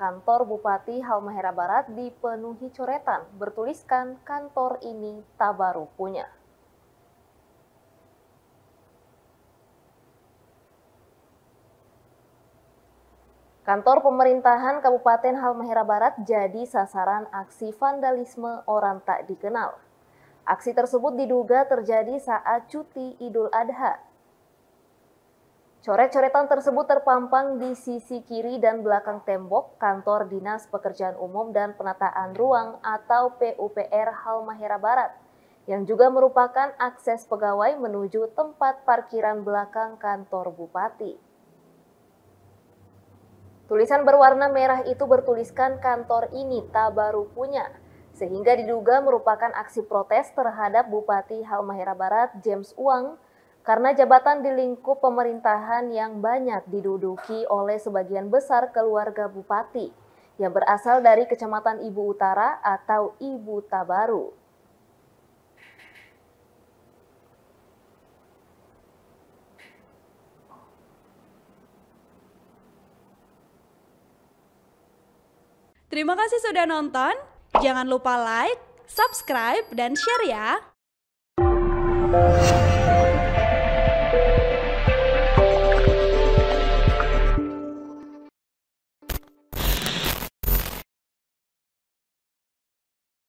Kantor Bupati Halmahera Barat dipenuhi coretan bertuliskan kantor ini Tabaru punya. Kantor pemerintahan Kabupaten Halmahera Barat jadi sasaran aksi vandalisme orang tak dikenal. Aksi tersebut diduga terjadi saat cuti Idul Adha Coret-coretan tersebut terpampang di sisi kiri dan belakang tembok kantor Dinas Pekerjaan Umum dan Penataan Ruang atau PUPR Halmahera Barat, yang juga merupakan akses pegawai menuju tempat parkiran belakang kantor Bupati. Tulisan berwarna merah itu bertuliskan kantor ini tak baru punya, sehingga diduga merupakan aksi protes terhadap Bupati Halmahera Barat James Uang karena jabatan di lingkup pemerintahan yang banyak diduduki oleh sebagian besar keluarga bupati yang berasal dari Kecamatan Ibu Utara atau Ibu Tabaru. Terima kasih sudah nonton. Jangan lupa like, subscribe, dan share ya.